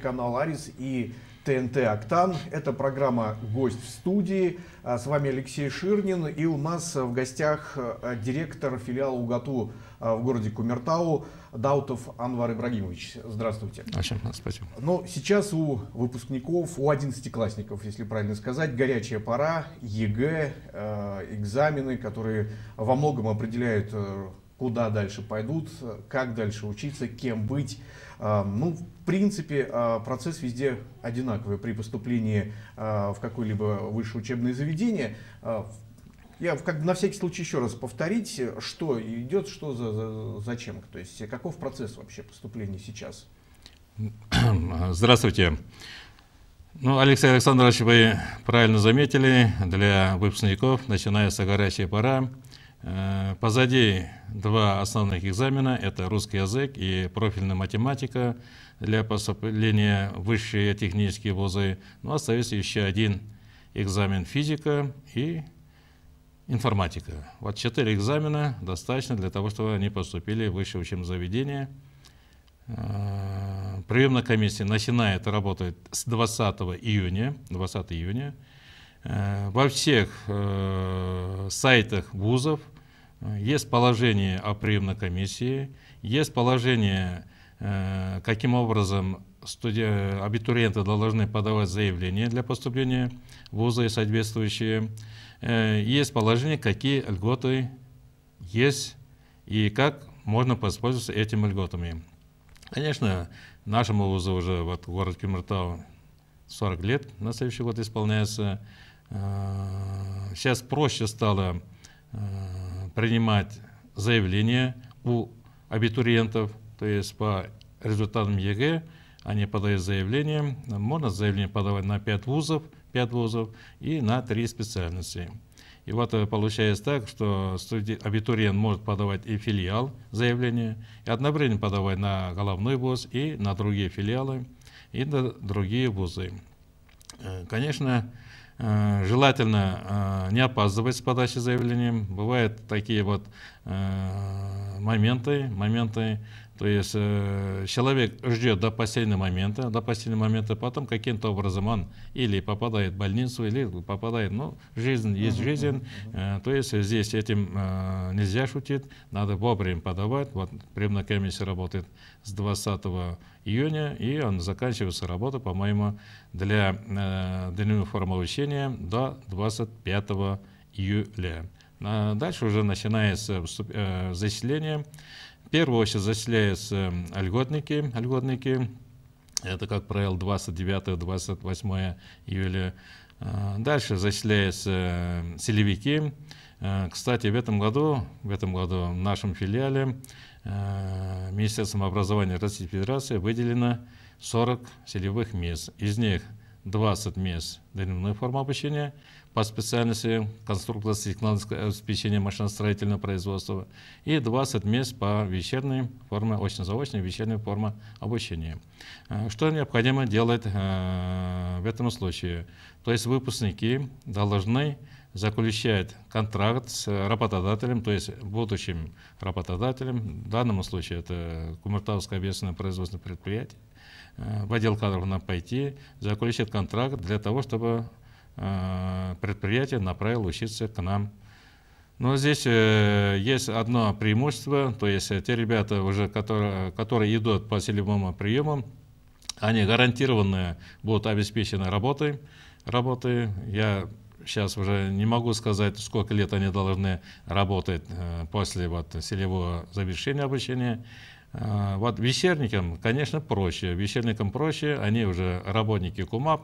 канал Арис и ТНТ «Октан». Это программа «Гость в студии». А с вами Алексей Ширнин. И у нас в гостях э, директор филиала УГАТУ э, в городе Кумертау Даутов Анвар Ибрагимович. Здравствуйте. Очень спасибо. Ну сейчас у выпускников, у одиннадцатиклассников, если правильно сказать, горячая пора, ЕГЭ, экзамены, которые во многом определяют, э, куда дальше пойдут, как дальше учиться, кем быть. Ну, в принципе, а, процесс везде одинаковый при поступлении а, в какое-либо высшее учебное заведение. А, я как бы на всякий случай еще раз повторить, что идет, что за, за, зачем. То есть э, каков процесс вообще поступления сейчас? Здравствуйте. Ну, Алексей Александрович, вы правильно заметили, для выпускников начинается горячая пора. Э, позади два основных экзамена – это русский язык и профильная математика для поступления в высшие технические вузы. Ну, остается еще один экзамен физика и информатика. Вот четыре экзамена достаточно для того, чтобы они поступили в высшее учебное заведение. Э, приемная комиссия начинает работать с 20 июня. 20 июня. Э, во всех сайтах вузов есть положение о приемной комиссии, есть положение, э, каким образом студия, абитуриенты должны подавать заявление для поступления в вузы и соответствующие. Э, есть положение, какие льготы есть и как можно воспользоваться этими льготами. Конечно, нашему вузу уже вот город Кемертау 40 лет на следующий год исполняется. Э, сейчас проще стало принимать заявления у абитуриентов, то есть по результатам ЕГЭ они подают заявление, можно заявление подавать на 5 вузов, 5 вузов и на 3 специальности. И вот э, получается так, что студент, абитуриент может подавать и филиал заявление, и одновременно подавать на головной вуз, и на другие филиалы, и на другие вузы. Э, конечно, Э, желательно э, не опаздывать с подачей заявления. Бывают такие вот э, моменты, моменты то есть э, человек ждет до последнего момента, до последнего момента, потом каким-то образом он или попадает в больницу, или попадает, ну, жизнь есть жизнь. Э, то есть э, здесь этим нельзя шутить, надо вовремя подавать. Вот приемная комиссия работает с 20 июня, и он заканчивается работа, по-моему, для э, дневного формы обучения до 25 июля. А дальше уже начинается заселение первую очередь заселяются эм, льготники, льготники, это, как правило, 29-28 июля. Э, дальше заселяются эм, селевики. Э, кстати, в этом году, в этом году в нашем филиале э, Министерством образования Российской Федерации выделено 40 селевых мест. Из них 20 мест дневной формы обучения – по специальности конструктор сигнального э, обеспечения машиностроительного производства и 20 мест по вечерней форме, очно-заочной вечерней форме обучения. Э, что необходимо делать э, в этом случае? То есть выпускники должны заключает контракт с работодателем, то есть будущим работодателем, в данном случае это Кумертауское общественное производственное предприятие, в отдел кадров надо пойти, заключить контракт для того, чтобы Э, предприятие направило учиться к нам. Но здесь э, есть одно преимущество, то есть э, те ребята, уже, которые, которые идут по целевому приемам, они гарантированно будут обеспечены работой. работой. Я сейчас уже не могу сказать, сколько лет они должны работать после вот целевого завершения обучения. Вот вечерникам, конечно, проще. Вечерникам проще, они уже работники КУМАП,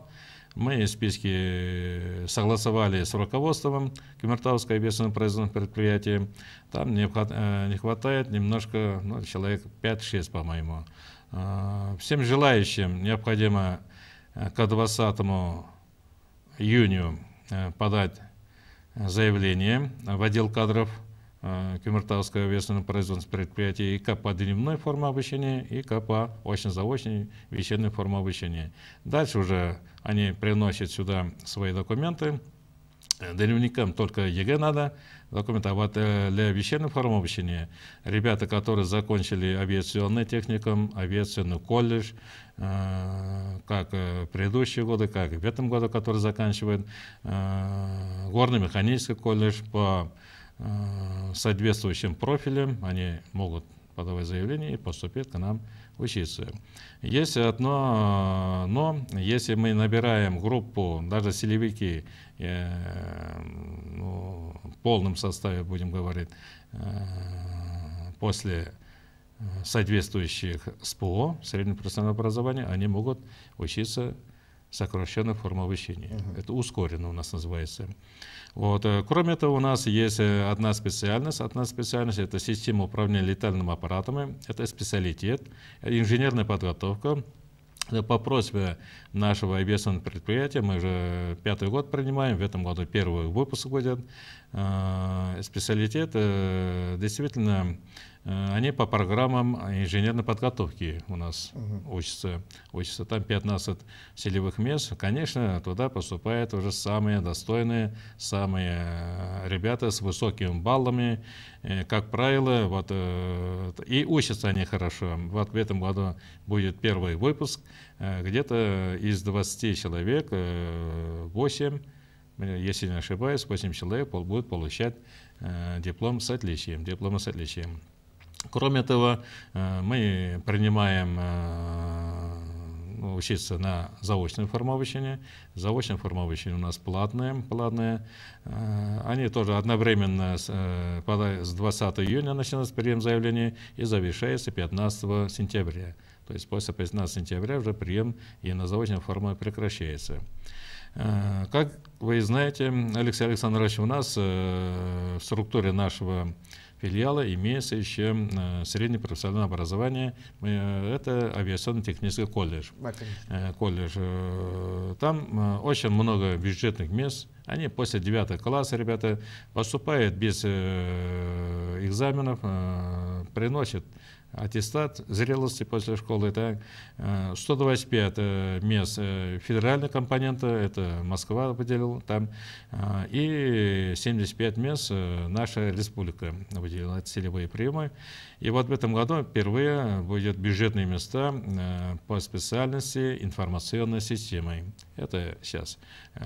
мы списки э, согласовали с руководством Кемертауского общественного производственного предприятия. Там не, э, не хватает немножко, ну, человек 5-6, по-моему. А, всем желающим необходимо э, к 20 июню подать заявление в отдел кадров – а, Кемертауское весельно-производственное предприятие и КП дневной формы обучения, и КП очень заочной вечерней формы обучения. Дальше уже они приносят сюда свои документы, э, Дневникам только ЕГЭ надо, документы. А вот для вечерней формы обучения ребята, которые закончили авиационный техникум, авиационный колледж, э, как э, предыдущие годы, как в этом году, который заканчивает, горно-механический колледж по Э, соответствующим профилем, они могут подавать заявление и поступить к нам учиться. Есть одно э, но, если мы набираем группу, даже селевики, э, ну, в полном составе, будем говорить, э, после э, соответствующих СПО, среднего профессионального образования, они могут учиться сокращенная форма обучения. Угу. Это ускоренно у нас называется. Вот. Э, кроме этого, у нас есть э, одна специальность. Одна специальность – это система управления летальными аппаратами. Это специалитет, инженерная подготовка. Э, по просьбе нашего объездного предприятия мы уже пятый год принимаем, в этом году первый выпуск будет. Специалитет действительно Э, они по программам а, инженерной подготовки у нас угу. учатся, учатся. Там 15 селевых мест. Конечно, туда поступают уже самые достойные, самые э, ребята с высокими баллами. Э, как правило, вот, и учатся они хорошо. Вот в этом году будет первый выпуск. Где-то из 20 человек 8 если не ошибаюсь, 8 человек будет получать диплом с отличием, диплом с отличием. Кроме того, э, мы принимаем э, ну, учиться на заочном формовещении. Заочное формовещение у нас платное. платное. Э, они тоже одновременно с 20 июня начинается прием заявления и завершается 15 сентября. То есть после 15 сентября уже прием и на заочном форме прекращается. Как вы знаете, Алексей Александрович, у нас в структуре нашего филиала имеется еще э, среднее профессиональное образование. Э, это авиационно-технический колледж. Э, колледж. Там очень много бюджетных мест. Они после 9 класса, ребята, поступают без экзаменов, приносят аттестат зрелости после школы. Это 125 э, э, мест э, федерального компонента, это Москва выделила там, и 75 мест наша республика выделила, это целевые приемы. И вот в этом году впервые будет бюджетные места по специальности информационной системы Это сейчас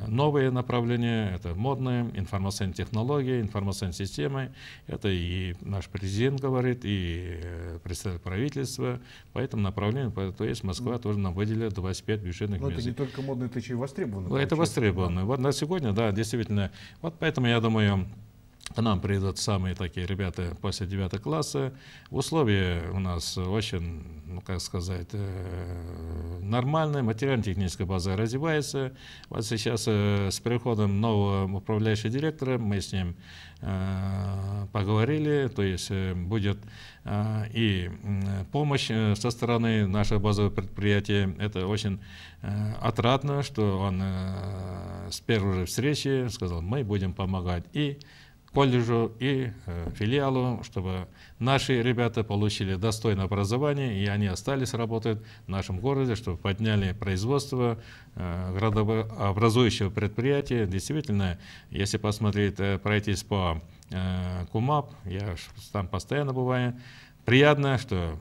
новые направления, это модные, информационные технологии, информационные системы. Это и наш президент говорит, и представитель представитель правительства, поэтому направление то есть Москва тоже нам выделила 25 бюджетных Но ну, мест. это не только модные и востребованы. Это получается. востребованы. Вот на сегодня, да, действительно. Вот поэтому я думаю, к нам приедут самые такие ребята после 9 класса. Условия у нас очень, ну как сказать, э, нормальные, материально-техническая база развивается. Вот сейчас э, с приходом нового управляющего директора мы с ним э, поговорили, то есть будет и помощь со стороны нашего базового предприятия. Это очень отрадно, что он с первой же встречи сказал, мы будем помогать и колледжу и э, филиалу, чтобы наши ребята получили достойное образование, и они остались работать в нашем городе, чтобы подняли производство э, градообразующего предприятия. Действительно, если посмотреть, э, пройтись по КУМАП, я там постоянно бываю, приятно, что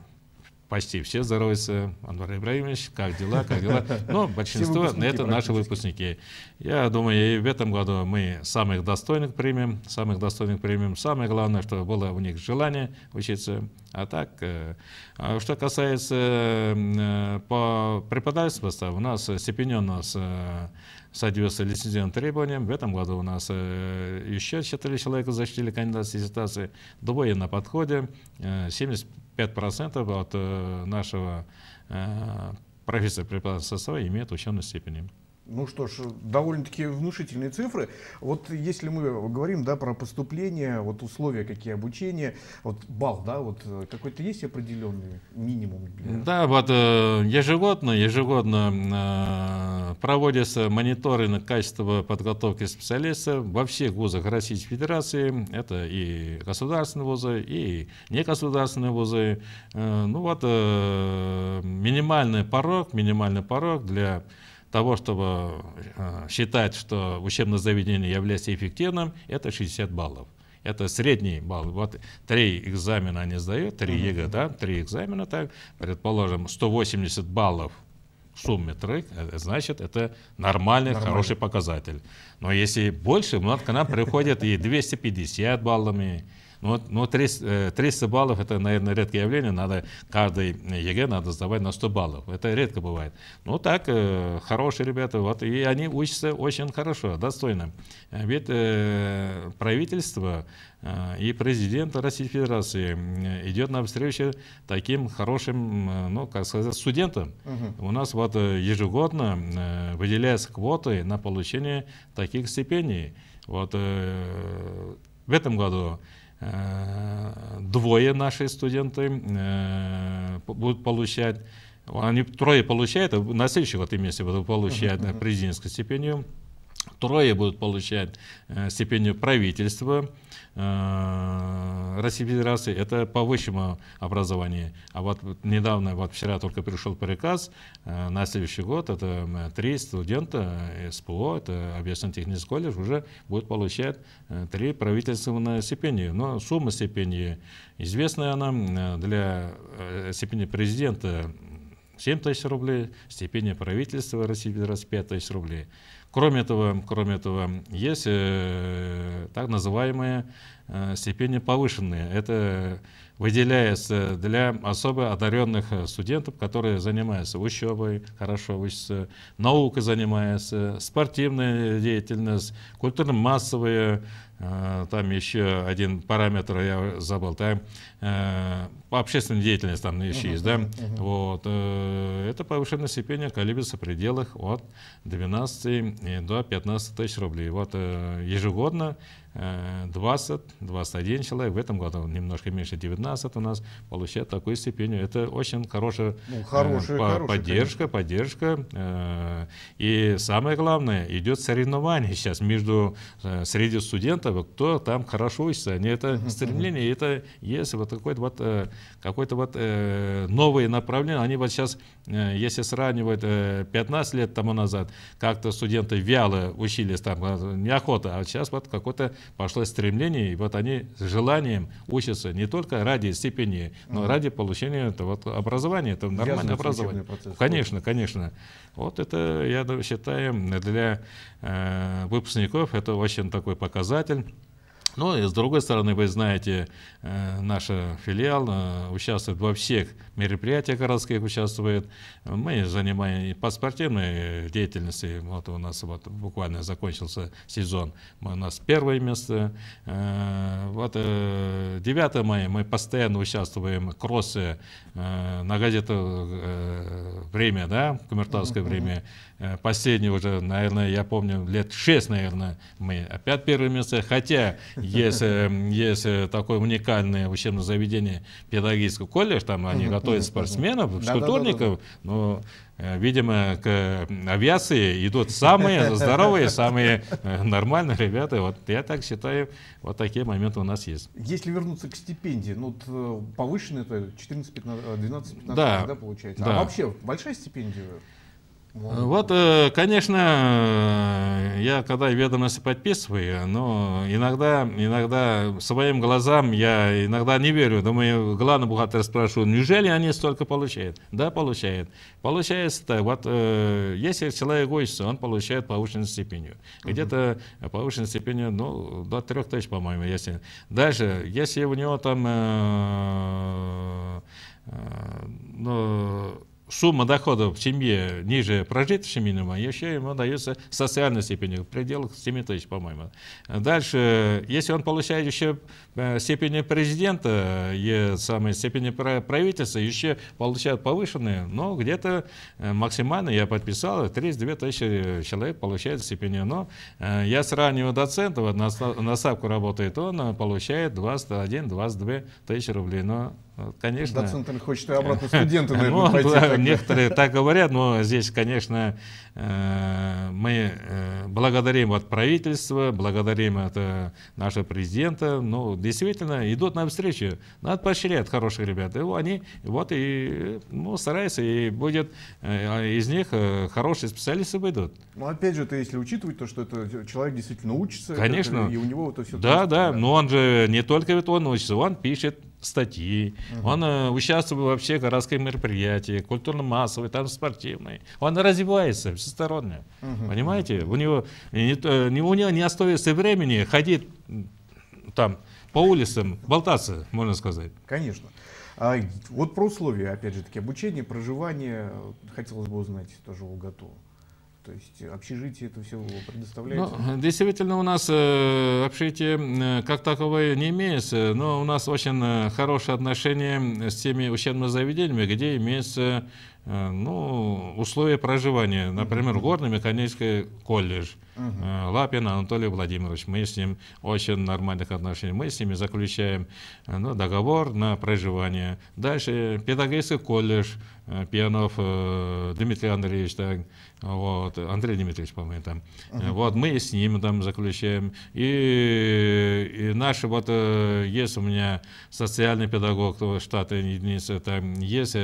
почти все здороваются. Анвар Ибраимович, как дела, как дела? Но большинство — это наши выпускники. Я думаю, и в этом году мы самых достойных примем, самых достойных примем. Самое главное, что было у них желание учиться. А так, э, а что касается э, по преподавательству, у нас степень у нас э, садился лицензионным требованием. В этом году у нас еще четыре человека защитили кандидатские диссертации. Двое на подходе, 70 5% от э, нашего э, профессора преподавателя состава имеет ученую степень. Ну что ж, довольно-таки внушительные цифры. Вот если мы говорим да, про поступление, вот условия, какие обучения, вот балл, да, вот э, какой-то есть определенный минимум? Для... Да, вот э, ежегодно, ежегодно э, проводится мониторинг качества подготовки специалистов во всех вузах Российской Федерации. Это и государственные вузы, и негосударственные вузы. Ну вот минимальный порог, минимальный порог для того, чтобы э, считать, что учебное заведение является эффективным, это 60 баллов. Это средний балл. Вот три экзамена они сдают, три uh-huh. ЕГЭ, да, три экзамена, так, предположим, 180 баллов в сумме трех, э, значит, это нормальный, Нормально. хороший показатель. Но если больше, ну, к нам приходят и 250 баллами, но, но 300, 300 баллов это, наверное, редкое явление. Надо каждый ЕГЭ надо сдавать на 100 баллов. Это редко бывает. Ну так, э, хорошие ребята, вот, и они учатся очень хорошо, достойно. Ведь э, правительство э, и президент Российской Федерации э, идет на встречу таким хорошим, ну, как сказать, студентам. Угу. У нас вот ежегодно выделяются квоты на получение таких стипендий. Вот э, в этом году Э, двое наши студенты э, будут получать, они трое получают, а на следующий год вот, имеется в виду президентскую стипендию. Трое будут получать э, стипендию правительства э, Российской Федерации. Это по высшему образованию. А вот недавно, вот вчера только пришел приказ э, на следующий год. Это три студента СПО, это объяснительный колледж, уже будут получать три правительственные стипендии. Но сумма стипендии известная она для стипендии президента 7 тысяч рублей, стипендия правительства России 5 тысяч рублей. Кроме этого, кроме этого есть э, так называемые э, степени повышенные. Это выделяется для особо одаренных э, студентов, которые занимаются учебой, хорошо учатся, наукой занимаются, спортивная деятельность, культурно-массовая Э, там еще один параметр, я забыл, там э, общественная деятельность там еще uh-huh, есть, да, uh-huh. вот, э, это повышенное степень колеблется в пределах от 12 до 15 тысяч рублей, вот, э, ежегодно 20-21 э, человек, в этом году немножко меньше 19 у нас получает такую стипендию. Это очень хорошая, ну, хорошая, э, по хорошая поддержка, конечно. поддержка. Э, и самое главное, идет соревнование сейчас между среди студентов, кто там хорошо учится. Они это uh-huh, стремление, uh-huh. это есть вот какое-то вот, какое-то вот новые направления. Они вот сейчас, если сравнивать 15 лет тому назад, как-то студенты вяло учились там, неохота, а сейчас вот какой-то пошло стремление, и вот они с желанием учатся не только ради степени, но ага. ради получения этого образования, это нормальное образование. Процесс. Конечно, конечно. Вот это, я считаю, для э, выпускников это очень такой показатель но, ну, с другой стороны, вы знаете, э, наша филиал э, участвует во всех мероприятиях городских, участвует. Мы занимаем по спортивной деятельности. Вот у нас вот буквально закончился сезон. У нас первое место. Э, вот 9 мая мы постоянно участвуем в кроссы на газету «Время», да, «Коммертовское время». Последний уже, наверное, я помню, лет 6, наверное, мы опять первое место. Хотя есть, эм, есть э, такое уникальное учебное заведение, педагогический колледж, там они готовят спортсменов, физкультурников, но э, видимо, к э, авиации идут самые здоровые, самые нормальные ребята. Вот я так считаю, вот такие моменты у нас есть. Если вернуться к стипендии, ну повышенная это 14, 15, 12, 15 да, да, получается. А да. А вообще большая стипендия? Вот, э, конечно, э, я когда ведомости подписываю, но иногда, иногда своим глазам я иногда не верю. Думаю, главный бухгалтер спрашиваю, неужели они столько получают? Да, получают. Получается так, вот э, если человек учится, он получает повышенную степенью. Где-то повышенную степенью, ну, до тысяч, по-моему, если. Дальше, если у него там, ну, сумма доходов в семье ниже прожиточного минимума, еще ему дается социальная степень, в пределах 7 тысяч, по-моему. Дальше, если он получает еще э, степени президента, и самые степени правительства, еще получают повышенные, но где-то э, максимально, я подписал, 32 тысячи человек получает степени. Но э, я сравниваю доцента, на ставку работает он, получает 21-22 тысячи рублей. Но Конечно. Доцентами хочет и обратно студенты, наверное, ну, пойти. Да, Некоторые так говорят, но здесь, конечно, э, мы э, благодарим от правительства, благодарим от э, нашего президента. Ну, действительно, идут на встречу. Надо поощрять хороших ребят. И они вот и ну, стараются, и будет из них хорошие специалисты выйдут. Ну, опять же, это если учитывать то, что это человек действительно учится. Конечно. Это, и у него это все... Да, да, но он же не только ведь он учится, он пишет, статьи, угу. он э, участвует вообще в городских мероприятиях, культурно-массовые, там спортивные. Он развивается всесторонне. Угу. Понимаете? У него, не, у него не остается времени ходить там по улицам, болтаться, можно сказать. Конечно. А вот про условия, опять же таки, обучение, проживание, э, хотелось бы узнать тоже у Волготу. То есть э, общежитие это все предоставляется? Ну, э, действительно, у нас э, общежитие как таковое не имеется, но у нас очень хорошие отношения с теми учебными заведениями, где имеется Э, ну, условия проживания. Например, горный механический колледж. Угу. Лапин Анатолий Владимирович. Мы с ним очень нормальных отношений. Мы с ними заключаем э, ну, договор на проживание. Дальше педагогический колледж. Пьянов Дмитрий Андреевич, так, вот, Андрей Дмитриевич, по-моему, там. Uh-huh. Вот, мы с ним там заключаем. И, и наши, вот, есть у меня социальный педагог штата единицы, там есть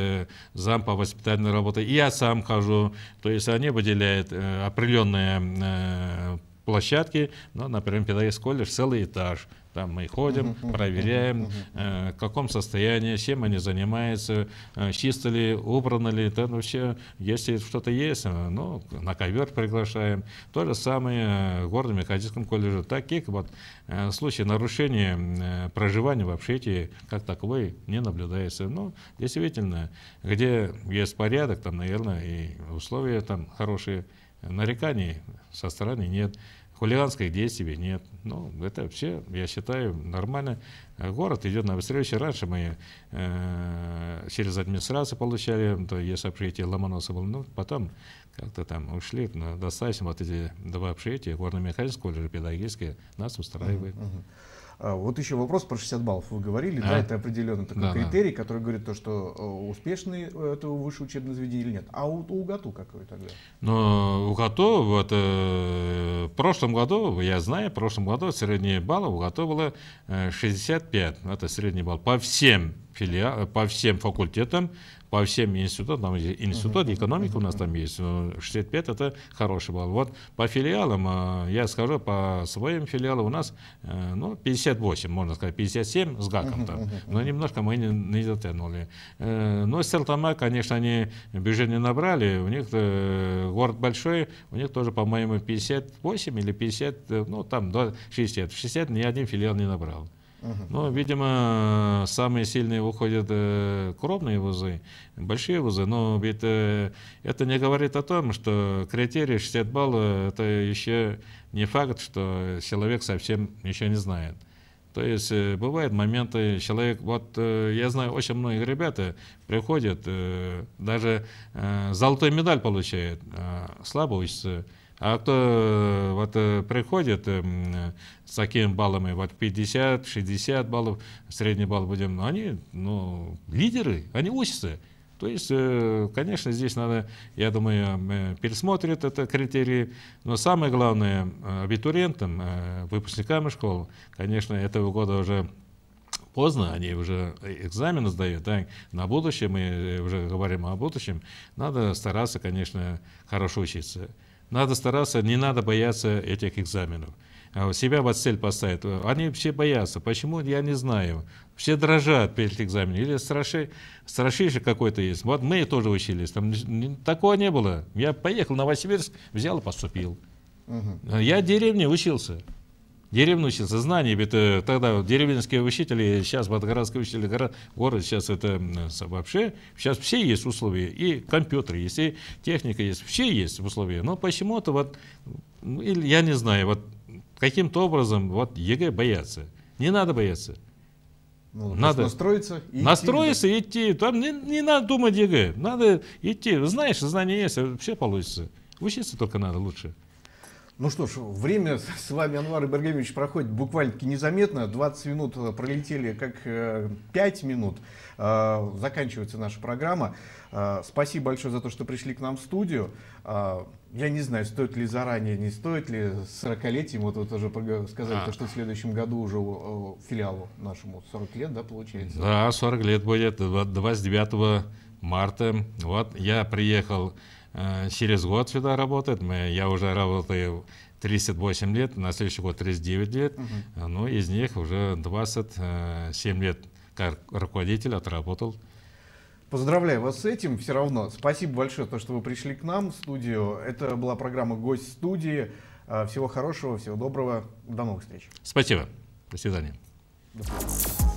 зам по воспитанию постоянно работаю, и я сам хожу. То есть они выделяют э, определенные э, площадки, ну, например, МПДС колледж, целый этаж. Там мы ходим, проверяем, э, в каком состоянии, чем они занимаются, э, чисто ли, убрано ли. Там ну, вообще, если что-то есть, э, ну, на ковер приглашаем. То же самое э, в горном Мехатическом колледже. Таких вот э, случаев нарушения э, проживания в общежитии как таковой не наблюдается. Ну, действительно, где есть порядок, там, наверное, и условия там хорошие – нареканий со стороны нет, хулиганских действий нет. Ну, это все, я считаю, нормально. Город идет на выстреливающий. Раньше мы э, через администрацию получали, то есть общежитие Ломоносова, ну, потом как-то там ушли, но ну, достаточно вот эти два общежития, горно-механическое, педагогическое, нас устраивает. Uh-huh, uh-huh. А, вот еще вопрос про 60 баллов. Вы говорили, а? да, это определенный такой да, критерий, да. который говорит то, что э, успешный э, это высшее учебное заведение или нет. А у, у ГАТУ какой тогда? Ну, у ГАТУ, это, в прошлом году, я знаю, в прошлом году средние баллы у ГАТУ было 65, э, это средний балл по всем филиалам, по всем факультетам по всем институтам, там институт экономика у нас там есть, 65 э, это хороший балл. Вот по филиалам, э, я скажу, по своим филиалам у нас, э, ну, 58, можно сказать, 57 с гаком там, но немножко мы не, не затянули. Но ну, Салтама, конечно, они бюджет не набрали, у них город большой, у них тоже, по-моему, 58 или 50, ну, там до 60, 60 ни один филиал не набрал. Но, видимо, самые сильные выходят э, крупные вузы, большие вузы, но ведь э, это не говорит о том, что критерий 60 баллов – это еще не факт, что человек совсем еще не знает. То есть э, бывают моменты, человек, вот э, я знаю, очень многие ребята приходят, э, даже золотой медаль получает, слабо учится. А кто вот приходит эм, с такими баллами, вот 50-60 баллов, средний балл будем, ну, они ну, лидеры, они учатся. То есть, э, конечно, здесь надо, я думаю, э, пересмотрят это критерии, но самое главное, э, абитуриентам, выпускникам школ, конечно, этого года уже поздно, они уже экзамены сдают, да, на будущее, мы уже говорим о будущем, надо стараться, конечно, хорошо учиться. Надо стараться, не надо бояться этих экзаменов. А себя вот цель поставит, Они все боятся. Почему, я не знаю. Все дрожат перед экзаменом. Или страши, страшище какой-то есть. Вот мы тоже учились. Там такого не было. Я поехал в Новосибирск, взял и поступил. Угу. Я в деревне учился. Деревня учился. Знания, это тогда деревенские учители, сейчас вот городские учители, город, город сейчас это вообще, сейчас все есть условия, и компьютеры есть, и техника есть, все есть условия. Но почему-то вот, ну, я не знаю, вот каким-то образом вот ЕГЭ боятся. Не надо бояться. Ну, надо настроиться и настроиться идти. идти. Там не, не надо думать ЕГЭ, надо идти. Знаешь, знания есть, а все получится. Учиться только надо лучше. Ну что ж, время с вами, Анвар Ибрагимович, проходит буквально-таки незаметно. 20 минут э, пролетели как 5 э, минут. Э, заканчивается наша программа. Спасибо большое за то, что пришли к нам в студию. Я не знаю, стоит ли заранее, не стоит ли 40-летием, вот вы тоже сказали, а. то, что в следующем году уже филиалу нашему 40 лет, да, получается? Да, 40 лет будет, 29 марта. Вот я приехал Э, через год сюда работает. Мы, я уже работаю 38 лет, на следующий год 39 лет. Угу. Ну, из них уже 27 э, лет как руководитель отработал. Поздравляю вас с этим все равно. Спасибо большое, то, что вы пришли к нам в студию. Это была программа «Гость студии». Э, всего хорошего, всего доброго. До новых встреч. Спасибо. До свидания. До свидания.